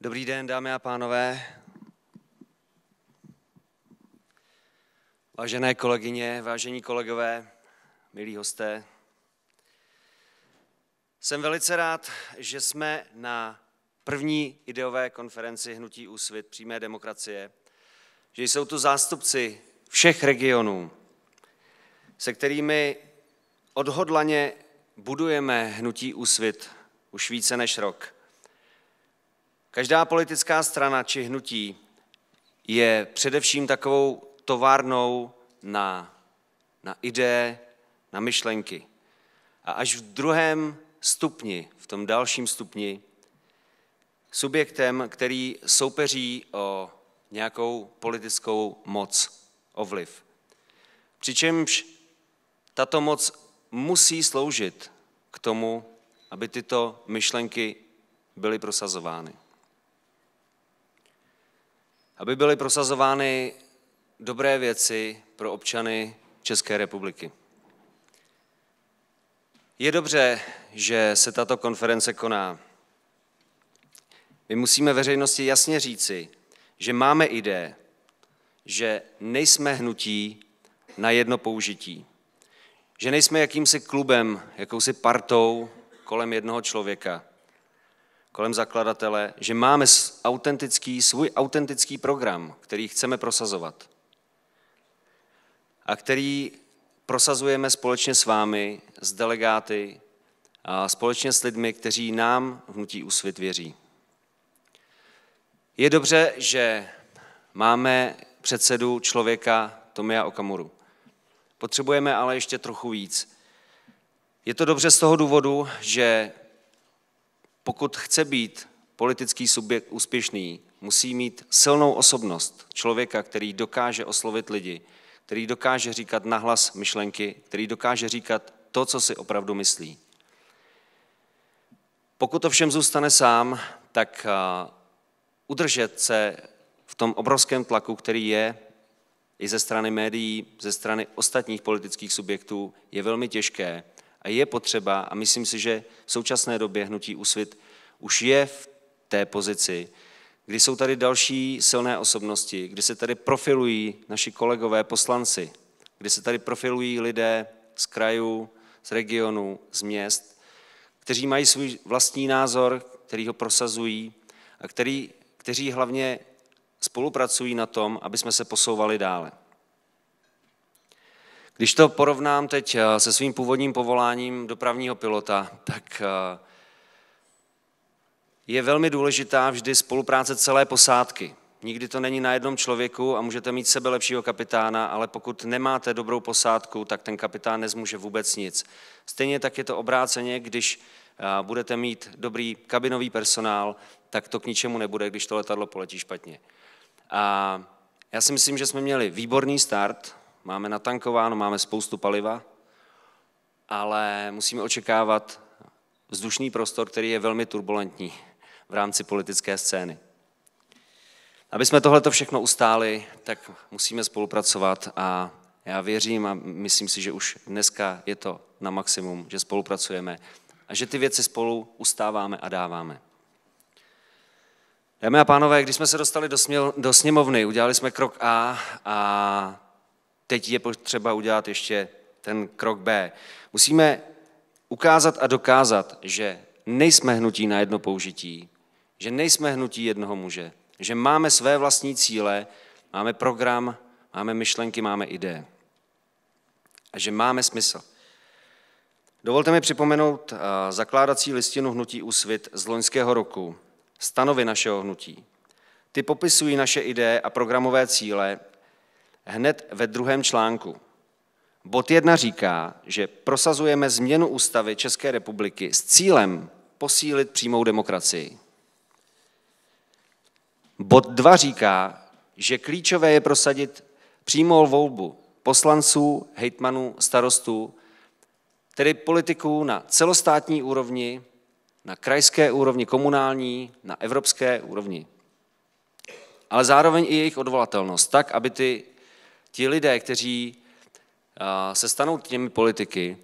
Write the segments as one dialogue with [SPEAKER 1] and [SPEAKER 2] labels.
[SPEAKER 1] Dobrý den, dámy a pánové. Vážené kolegyně, vážení kolegové, milí hosté. Jsem velice rád, že jsme na první ideové konferenci Hnutí Úsvit přímé demokracie, že jsou tu zástupci všech regionů, se kterými odhodlaně budujeme Hnutí Úsvit už více než rok – Každá politická strana či hnutí je především takovou továrnou na, na ideje, na myšlenky. A až v druhém stupni, v tom dalším stupni, subjektem, který soupeří o nějakou politickou moc, ovliv, Přičemž tato moc musí sloužit k tomu, aby tyto myšlenky byly prosazovány aby byly prosazovány dobré věci pro občany České republiky. Je dobře, že se tato konference koná. My musíme veřejnosti jasně říci, že máme ideje, že nejsme hnutí na jedno použití. Že nejsme jakýmsi klubem, jakousi partou kolem jednoho člověka, kolem zakladatele, že máme autentický, svůj autentický program, který chceme prosazovat a který prosazujeme společně s vámi, s delegáty a společně s lidmi, kteří nám vnutí úsvit věří. Je dobře, že máme předsedu člověka Tomia Okamuru. Potřebujeme ale ještě trochu víc. Je to dobře z toho důvodu, že pokud chce být politický subjekt úspěšný, musí mít silnou osobnost člověka, který dokáže oslovit lidi, který dokáže říkat nahlas myšlenky, který dokáže říkat to, co si opravdu myslí. Pokud to všem zůstane sám, tak eh, udržet se v tom obrovském tlaku, který je i ze strany médií, ze strany ostatních politických subjektů, je velmi těžké. A je potřeba, a myslím si, že v současné době hnutí úsvit už je v té pozici, kdy jsou tady další silné osobnosti, kdy se tady profilují naši kolegové poslanci, kdy se tady profilují lidé z krajů, z regionů, z měst, kteří mají svůj vlastní názor, který ho prosazují a který, kteří hlavně spolupracují na tom, aby jsme se posouvali dále. Když to porovnám teď eh, se svým původním povoláním dopravního pilota, tak eh, je velmi důležitá vždy spolupráce celé posádky. Nikdy to není na jednom člověku a můžete mít sebe lepšího kapitána, ale pokud nemáte dobrou posádku, tak ten kapitán nezmůže vůbec nic. Stejně tak je to obráceně, když eh, budete mít dobrý kabinový personál, tak to k ničemu nebude, když to letadlo poletí špatně. A já si myslím, že jsme měli výborný start, máme natankováno, máme spoustu paliva, ale musíme očekávat vzdušný prostor, který je velmi turbulentní v rámci politické scény. Aby jsme tohleto všechno ustáli, tak musíme spolupracovat a já věřím a myslím si, že už dneska je to na maximum, že spolupracujeme a že ty věci spolu ustáváme a dáváme. Dámy a pánové, když jsme se dostali do, směl, do sněmovny, udělali jsme krok A a teď je potřeba udělat ještě ten krok B. Musíme ukázat a dokázat, že nejsme hnutí na jedno použití, že nejsme hnutí jednoho muže, že máme své vlastní cíle, máme program, máme myšlenky, máme ideje a že máme smysl. Dovolte mi připomenout eh, zakládací listinu Hnutí Úsvit z loňského roku, stanovy našeho hnutí. Ty popisují naše ideje a programové cíle hned ve druhém článku. Bod jedna říká, že prosazujeme změnu ústavy České republiky s cílem posílit přímou demokracii. Bod dva říká, že klíčové je prosadit přímou volbu poslanců, hejtmanů, starostů, tedy politiků na celostátní úrovni, na krajské úrovni, komunální, na evropské úrovni. Ale zároveň i jejich odvolatelnost, tak, aby ty ti lidé, kteří eh, se stanou těmi politiky,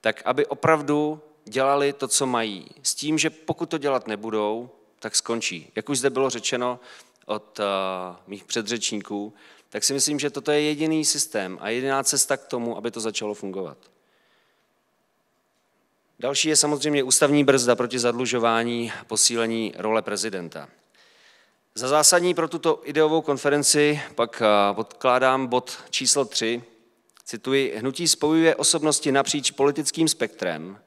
[SPEAKER 1] tak aby opravdu dělali to, co mají. S tím, že pokud to dělat nebudou, tak skončí. Jak už zde bylo řečeno od eh, mých předřečníků, tak si myslím, že toto je jediný systém a jediná cesta k tomu, aby to začalo fungovat. Další je samozřejmě ústavní brzda proti zadlužování, posílení role prezidenta. Za zásadní pro tuto ideovou konferenci pak eh, podkládám bod číslo 3. Cituji, hnutí spojuje osobnosti napříč politickým spektrem,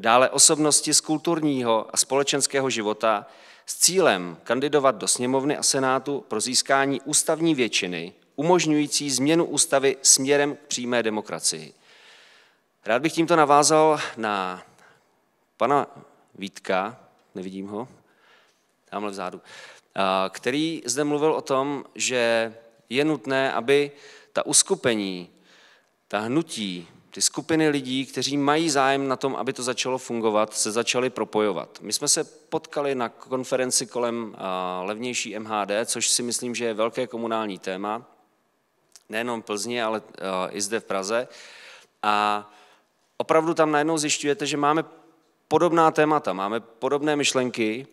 [SPEAKER 1] dále osobnosti z kulturního a společenského života s cílem kandidovat do sněmovny a senátu pro získání ústavní většiny, umožňující změnu ústavy směrem k přímé demokracii. Rád bych tímto navázal na pana Vítka, nevidím ho, tamhle vzadu. Eh, který zde mluvil o tom, že je nutné, aby ta uskupení, ta hnutí, ty skupiny lidí, kteří mají zájem na tom, aby to začalo fungovat, se začaly propojovat. My jsme se potkali na konferenci kolem eh, levnější MHD, což si myslím, že je velké komunální téma, nejenom v Plzni, ale eh, i zde v Praze. A opravdu tam najednou zjišťujete, že máme podobná témata, máme podobné myšlenky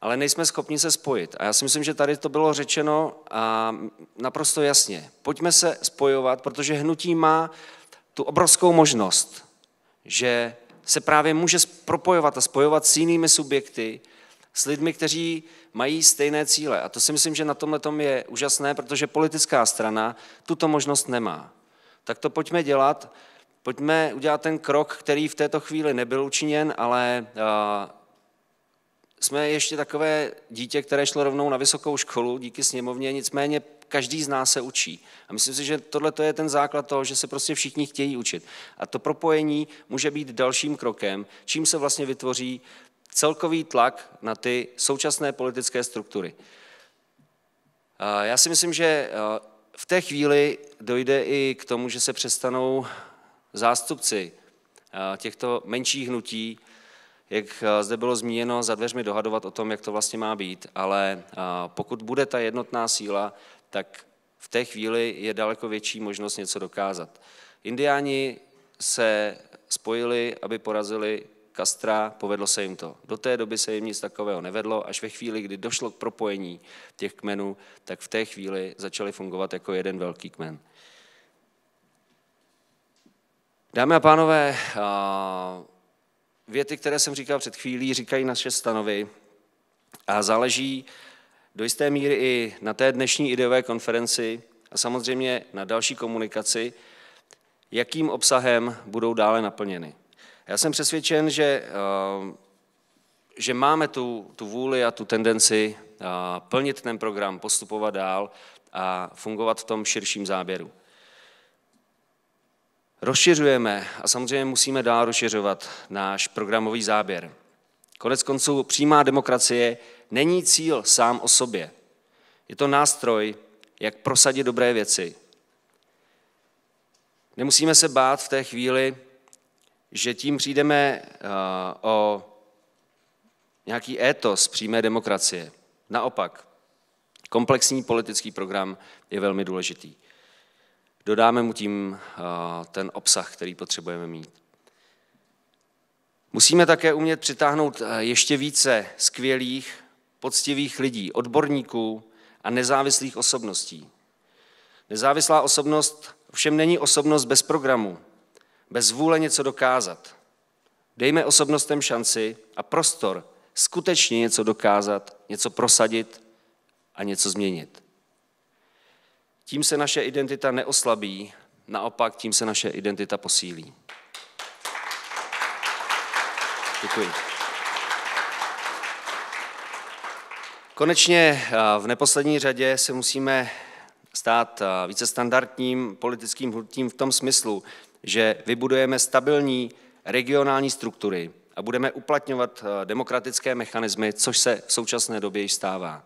[SPEAKER 1] ale nejsme schopni se spojit. A já si myslím, že tady to bylo řečeno a naprosto jasně. Pojďme se spojovat, protože hnutí má tu obrovskou možnost, že se právě může propojovat a spojovat s jinými subjekty, s lidmi, kteří mají stejné cíle. A to si myslím, že na tomhle tom je úžasné, protože politická strana tuto možnost nemá. Tak to pojďme dělat, pojďme udělat ten krok, který v této chvíli nebyl učiněn, ale eh, jsme ještě takové dítě, které šlo rovnou na vysokou školu díky sněmovně, nicméně každý z nás se učí. A myslím si, že tohle je ten základ toho, že se prostě všichni chtějí učit. A to propojení může být dalším krokem, čím se vlastně vytvoří celkový tlak na ty současné politické struktury. Já si myslím, že v té chvíli dojde i k tomu, že se přestanou zástupci těchto menších hnutí jak eh, zde bylo zmíněno, za dveřmi dohadovat o tom, jak to vlastně má být, ale eh, pokud bude ta jednotná síla, tak v té chvíli je daleko větší možnost něco dokázat. Indiáni se spojili, aby porazili Kastra, povedlo se jim to. Do té doby se jim nic takového nevedlo, až ve chvíli, kdy došlo k propojení těch kmenů, tak v té chvíli začaly fungovat jako jeden velký kmen. Dámy a pánové, eh, věty, které jsem říkal před chvílí, říkají naše stanovy a záleží do jisté míry i na té dnešní ideové konferenci a samozřejmě na další komunikaci, jakým obsahem budou dále naplněny. Já jsem přesvědčen, že, eh, že máme tu, tu vůli a tu tendenci eh, plnit ten program, postupovat dál a fungovat v tom širším záběru. Rozšiřujeme a samozřejmě musíme dál rozšiřovat náš programový záběr. Konec konců přímá demokracie není cíl sám o sobě. Je to nástroj, jak prosadit dobré věci. Nemusíme se bát v té chvíli, že tím přijdeme eh, o nějaký étos přímé demokracie. Naopak, komplexní politický program je velmi důležitý dodáme mu tím eh, ten obsah, který potřebujeme mít. Musíme také umět přitáhnout eh, ještě více skvělých, poctivých lidí, odborníků a nezávislých osobností. Nezávislá osobnost všem není osobnost bez programu, bez vůle něco dokázat. Dejme osobnostem šanci a prostor skutečně něco dokázat, něco prosadit a něco změnit. Tím se naše identita neoslabí, naopak tím se naše identita posílí. Děkuji. Konečně eh, v neposlední řadě se musíme stát eh, více standardním politickým hnutím v tom smyslu, že vybudujeme stabilní regionální struktury a budeme uplatňovat eh, demokratické mechanismy, což se v současné době již stává.